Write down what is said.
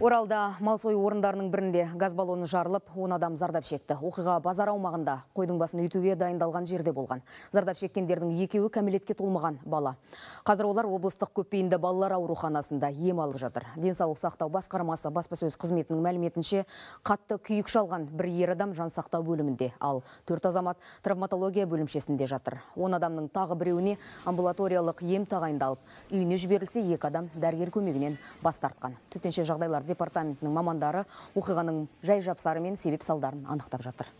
Оралда мал сою орындарының бірінде газ баллоны жарылып, он адам зардап шекті. Оқиға базар аумағында қойдың басын өйтуге дайындалған жерде болған. Зардап шеккендердің екеуі кәмелетке толмаған бала. Қазір олар облыстық көппейінді балалар ауруханасында ем алып жатыр. Денсаулық сақтау басқармасы баспасөз қызметінің мәліметінше қатты күйік шалған бір ер адам сақтау бөлімінде, ал төрт азамат травматология бөлімшесінде жатыр. Он адамның тағы біреуіне амбулаториялық ем тағайындалып, үйіне жіберілсе екі адам дәрігер көмегінен бас тартқан. Төтенше жағдайлар департаментінің мамандары оқиғаның жай жапсары мен себеп салдарын анықтап жатыр